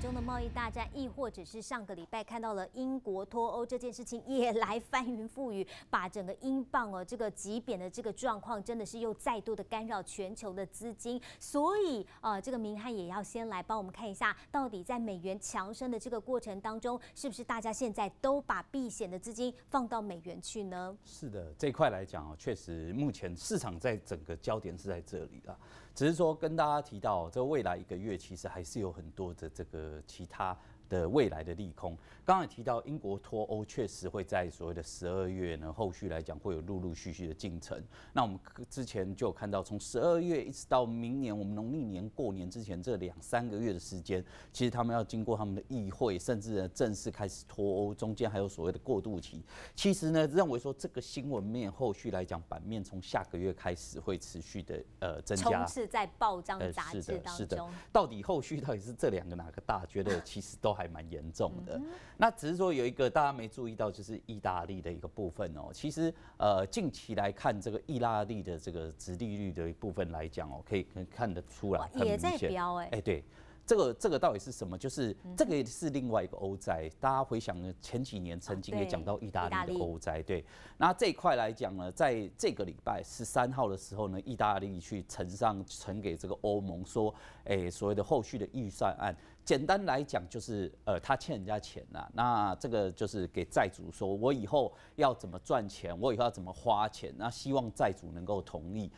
中的贸易大战，亦或者是上个礼拜看到了英国脱欧这件事情，也来翻云覆雨，把整个英镑哦这个极贬的这个状况，真的是又再度的干扰全球的资金。所以呃，这个明翰也要先来帮我们看一下，到底在美元强升的这个过程当中，是不是大家现在都把避险的资金放到美元去呢？是的，这块来讲啊，确实目前市场在整个焦点是在这里了。只是说跟大家提到，这未来一个月其实还是有很多的这个。呃，其他。的未来的利空，刚才提到英国脱欧确实会在所谓的十二月呢，后续来讲会有陆陆续续的进程。那我们之前就有看到，从十二月一直到明年我们农历年过年之前这两三个月的时间，其实他们要经过他们的议会，甚至呢正式开始脱欧，中间还有所谓的过渡期。其实呢，认为说这个新闻面后续来讲版面从下个月开始会持续的呃增加，充斥在报章杂志当中。到底后续到底是这两个哪个大？觉得其实都。还蛮严重的，那只是说有一个大家没注意到，就是意大利的一个部分哦。其实，呃，近期来看这个意大利的这个殖利率的一部分来讲哦，可以看得出来，也在飙哎，哎对。这个这个到底是什么？就是这个是另外一个欧债。大家回想呢，前几年曾经也讲到意大利的欧债，对。那这一块来讲呢，在这个礼拜十三号的时候呢，意大利去呈上呈给这个欧盟说，诶所谓的后续的预算案。简单来讲就是，呃，他欠人家钱呐，那这个就是给债主说，我以后要怎么赚钱，我以后要怎么花钱，那希望债主能够同意。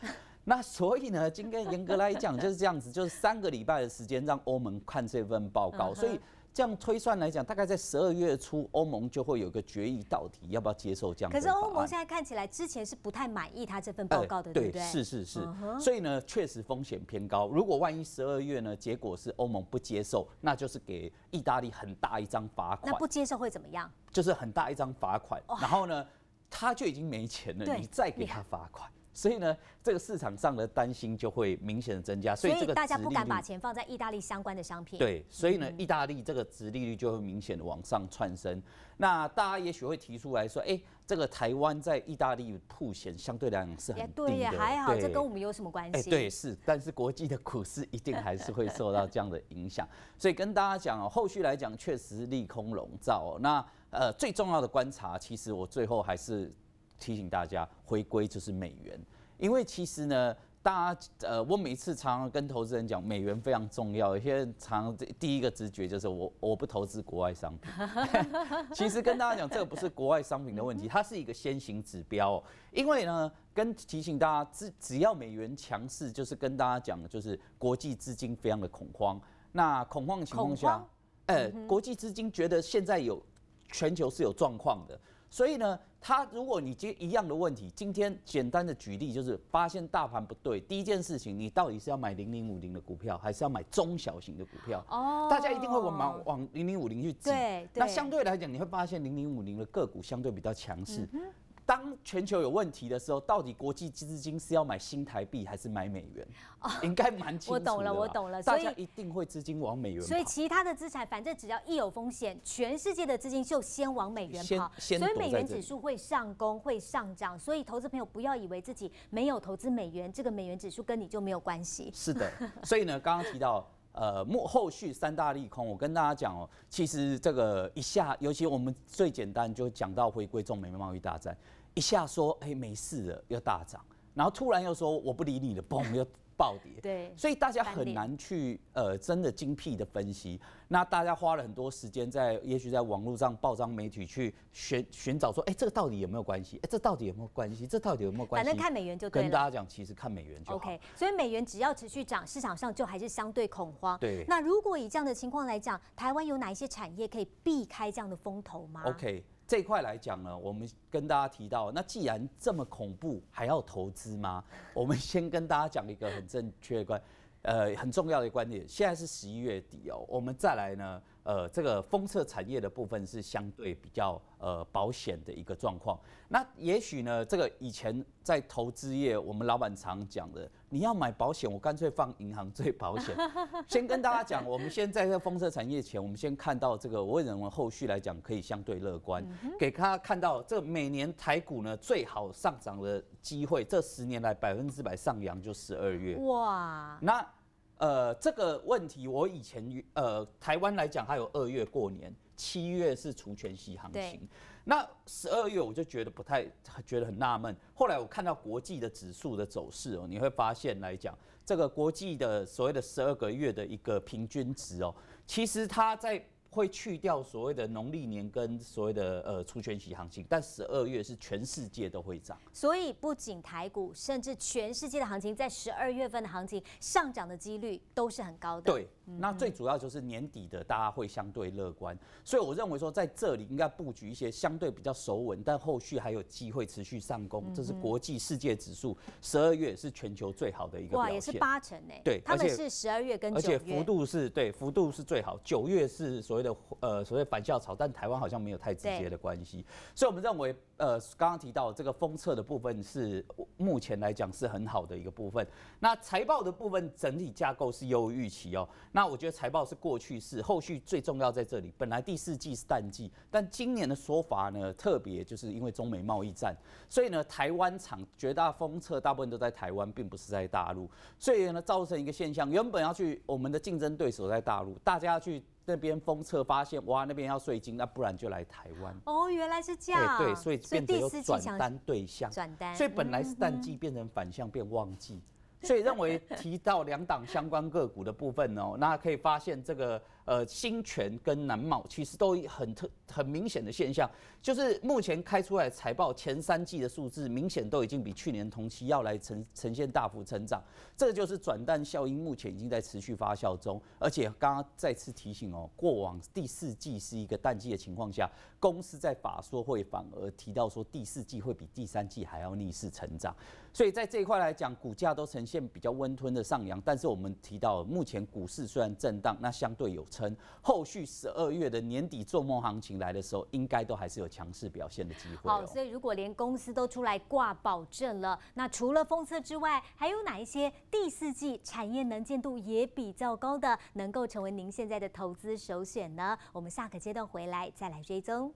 那所以呢，今天严格来讲就是这样子，就是三个礼拜的时间让欧盟看这份报告。所以这样推算来讲，大概在十二月初，欧盟就会有个决议，到底要不要接受这样。可是欧盟现在看起来，之前是不太满意他这份报告的，对不对？是是是，所以呢，确实风险偏高。如果万一十二月呢，结果是欧盟不接受，那就是给意大利很大一张罚款。那不接受会怎么样？就是很大一张罚款，然后呢，他就已经没钱了，你再给他罚款。所以呢，这个市场上的担心就会明显的增加，所以这个大家不敢把钱放在意大利相关的商品。对，所以呢，意大利这个值利率就会明显的往上窜升。那大家也许会提出来说，哎，这个台湾在意大利兔险相对来讲是很低的，对，还好，这跟我们有什么关系？哎，对，是，但是国际的股市一定还是会受到这样的影响。所以跟大家讲，后续来讲确实利空笼罩。那呃，最重要的观察，其实我最后还是。提醒大家，回归就是美元，因为其实呢，大家呃，我每次常常跟投资人讲，美元非常重要。有些人常第一个直觉就是我我不投资国外商品，其实跟大家讲，这个不是国外商品的问题，它是一个先行指标。因为呢，跟提醒大家，只只要美元强势，就是跟大家讲，就是国际资金非常的恐慌。那恐慌的情况下，呃，国际资金觉得现在有全球是有状况的，所以呢。他如果你接一样的问题，今天简单的举例就是发现大盘不对，第一件事情你到底是要买零零五零的股票，还是要买中小型的股票？哦，大家一定会往往零零五零去挤。那相对来讲，你会发现零零五零的个股相对比较强势。当全球有问题的时候，到底国际资金是要买新台币还是买美元？应该蛮清楚的。我懂了，我懂了。大家一定会资金往美元所以其他的资产，反正只要一有风险，全世界的资金就先往美元跑。所以美元指数会上攻，会上涨。所以投资朋友不要以为自己没有投资美元，这个美元指数跟你就没有关系。是的。所以呢，刚刚提到呃，目后续三大利空，我跟大家讲哦，其实这个一下，尤其我们最简单就讲到回归中美贸易大战。一下说，哎，没事了，又大涨，然后突然又说，我不理你了，嘣，又暴跌。对，所以大家很难去，呃，真的精辟的分析。那大家花了很多时间在，也许在网络上、报章媒体去寻寻找，说，哎，这个到底有没有关系？哎，这到底有没有关系？这到底有没有关系？反正看美元就对了。跟大家讲，其实看美元就 OK。所以美元只要持续涨，市场上就还是相对恐慌。对。那如果以这样的情况来讲，台湾有哪一些产业可以避开这样的风头吗？OK。这块来讲呢，我们跟大家提到，那既然这么恐怖，还要投资吗？我们先跟大家讲一个很正确的观，呃很重要的观点。现在是十一月底哦，我们再来呢。呃，这个封测产业的部分是相对比较呃保险的一个状况。那也许呢，这个以前在投资业，我们老板常讲的，你要买保险，我干脆放银行最保险。先跟大家讲，我们先在在封测产业前，我们先看到这个，我认为后续来讲可以相对乐观，给家看到这每年台股呢最好上涨的机会，这十年来百分之百上扬就十二月。哇！那。呃，这个问题我以前，呃，台湾来讲，还有二月过年，七月是除权息行情，那十二月我就觉得不太觉得很纳闷。后来我看到国际的指数的走势哦，你会发现来讲，这个国际的所谓的十二个月的一个平均值哦，其实它在。会去掉所谓的农历年跟所谓的呃出权息行情，但十二月是全世界都会涨，所以不仅台股，甚至全世界的行情在十二月份的行情上涨的几率都是很高的。对。那最主要就是年底的，大家会相对乐观，所以我认为说在这里应该布局一些相对比较熟稳，但后续还有机会持续上攻，这是国际世界指数十二月是全球最好的一个表现，哇，也是八成呢。对，他们是十二月跟九月，而且幅度是对幅度是最好，九月是所谓的呃所谓反校潮，但台湾好像没有太直接的关系，所以我们认为。呃，刚刚提到这个封测的部分是目前来讲是很好的一个部分。那财报的部分整体架构是优于预期哦。那我觉得财报是过去式，后续最重要在这里。本来第四季是淡季，但今年的说法呢，特别就是因为中美贸易战，所以呢，台湾厂绝大封测大部分都在台湾，并不是在大陆，所以呢，造成一个现象，原本要去我们的竞争对手在大陆，大家去。那边封测发现，哇，那边要税金，那不然就来台湾。哦，原来是这样。哎，对，所以变成有转单对象。转单，所以本来淡季变成反向变旺季。所以认为提到两党相关个股的部分哦，那可以发现这个。呃，新泉跟南茂其实都很特很明显的现象，就是目前开出来财报前三季的数字，明显都已经比去年同期要来呈呈现大幅成长，这就是转淡效应目前已经在持续发酵中。而且刚刚再次提醒哦，过往第四季是一个淡季的情况下，公司在法说会反而提到说第四季会比第三季还要逆势成长，所以在这一块来讲，股价都呈现比较温吞的上扬。但是我们提到目前股市虽然震荡，那相对有。成，后续十二月的年底做梦行情来的时候，应该都还是有强势表现的机会。好，所以如果连公司都出来挂保证了，那除了封测之外，还有哪一些第四季产业能见度也比较高的，能够成为您现在的投资首选呢？我们下个阶段回来再来追踪。